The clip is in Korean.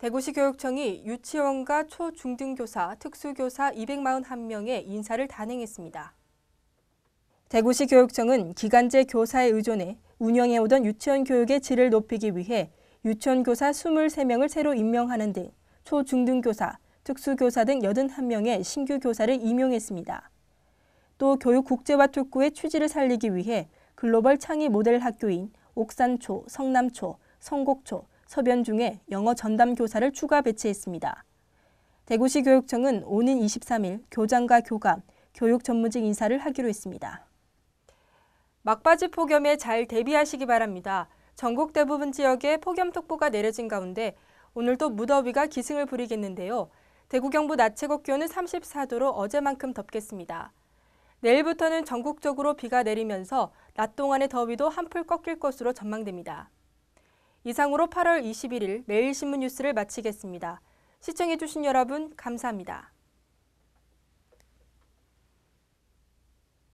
대구시 교육청이 유치원과 초중등교사, 특수교사 241명의 인사를 단행했습니다. 대구시 교육청은 기간제 교사에 의존해 운영해오던 유치원 교육의 질을 높이기 위해 유치원 교사 23명을 새로 임명하는 등 초중등교사, 특수교사 등 81명의 신규 교사를 임용했습니다. 또 교육 국제화 특구의 취지를 살리기 위해 글로벌 창의 모델 학교인 옥산초, 성남초, 성곡초, 서변 중에 영어 전담 교사를 추가 배치했습니다. 대구시 교육청은 오는 23일 교장과 교감, 교육 전문직 인사를 하기로 했습니다. 막바지 폭염에 잘 대비하시기 바랍니다. 전국 대부분 지역에 폭염특보가 내려진 가운데 오늘도 무더위가 기승을 부리겠는데요. 대구 경북 낮 최고 기온은 34도로 어제만큼 덥겠습니다. 내일부터는 전국적으로 비가 내리면서 낮 동안의 더위도 한풀 꺾일 것으로 전망됩니다. 이상으로 8월 21일 매일신문 뉴스를 마치겠습니다. 시청해주신 여러분 감사합니다.